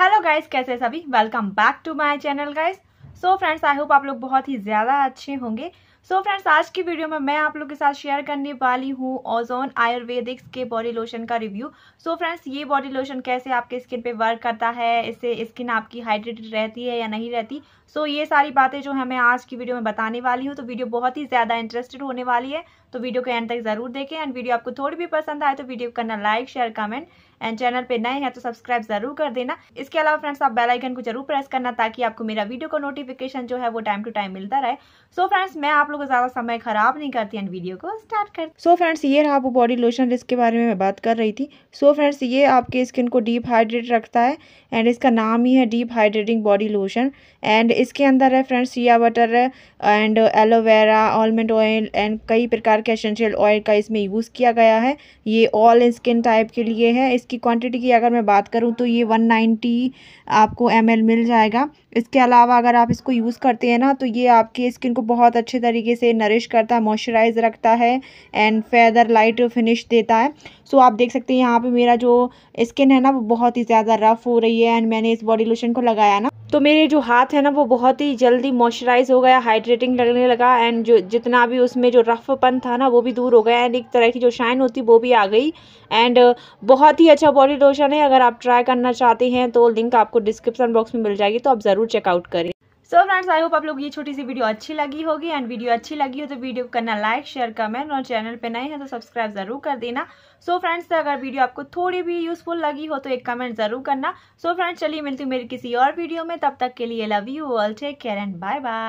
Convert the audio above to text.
hello guys कैसे सभी welcome back to my channel guys so friends I hope आप लोग बहुत ही ज़्यादा अच्छे होंगे सो so फ्रेंड्स आज की वीडियो में मैं आप लोग के साथ शेयर करने वाली हूँ ओजोन आयुर्वेदिक्स के बॉडी लोशन का रिव्यू सो so फ्रेंड्स ये बॉडी लोशन कैसे आपके स्किन पे वर्क करता है इससे स्किन आपकी हाइड्रेटेड रहती है या नहीं रहती सो so ये सारी बातें जो है मैं आज की वीडियो में बताने वाली हूँ तो वीडियो बहुत ही ज़्यादा इंटरेस्टेड होने वाली है तो वीडियो को एंड तक ज़रूर देखें एंड वीडियो आपको थोड़ी भी पसंद आए तो वीडियो करना like share comment and channel पे नए हैं तो सब्सक्राइब जरूर कर देना इसके अलावा फ्रेंड्स आप बेल आइकन को जरूर प्रेस करना ताकि आपको मेरा वीडियो का नोटिफिकेशन जो है वो टाइम टू टाइम मिलता रहे सो so फ्रेंड्स मैं आप लोग ज्यादा समय खराब नहीं करती एंड वीडियो को स्टार्ट कर सो फ्रेंड्स ये रहा वो बॉडी लोशन जिसके बारे में मैं बात कर रही थी सो so फ्रेंड्स ये आपके स्किन को डीप हाइड्रेट रखता है एंड इसका नाम ही है deep hydrating body lotion and इसके अंदर है friends shea butter and aloe vera almond oil and कई प्रकार के एसेंशियल ऑयल का इसमें यूज़ किया गया है ये ऑल स्किन टाइप के लिए है इस इसकी क्वांटिटी की अगर मैं बात करूँ तो ये 190 आपको एम मिल जाएगा इसके अलावा अगर आप इसको यूज़ करते हैं ना तो ये आपकी स्किन को बहुत अच्छे तरीके से नरिश करता है मॉइस्चराइज रखता है एंड फेदर लाइट फिनिश देता है सो आप देख सकते हैं यहाँ पर मेरा जो स्किन है ना वो बहुत ही ज़्यादा रफ़ हो रही है एंड मैंने इस बॉडी लोशन को लगाया ना तो मेरे जो हाथ है ना वो बहुत ही जल्दी मॉइस्चराइज़ हो गया हाइड्रेटिंग लगने लगा एंड जो जितना भी उसमें जो रफपन था ना वो भी दूर हो गया एंड एक तरह की जो शाइन होती वो भी आ गई एंड बहुत ही अच्छा बॉडी लोशन है अगर आप ट्राई करना चाहते हैं तो लिंक आपको डिस्क्रिप्सन बॉक्स में मिल जाएगी तो आप ज़रूर चेकआउट करें सो फ्रेंड्स आई होप आप लोग ये छोटी सी वीडियो अच्छी लगी होगी एंड वीडियो अच्छी लगी हो तो वीडियो करना लाइक शेयर कमेंट और चैनल पे नए हैं तो सब्सक्राइब जरूर कर देना सो so फ्रेंड्स अगर वीडियो आपको थोड़ी भी यूजफुल लगी हो तो एक कमेंट जरूर करना सो फ्रेंड्स चलिए मिलती हूँ मेरी किसी और वीडियो में तब तक के लिए love you all take care and bye bye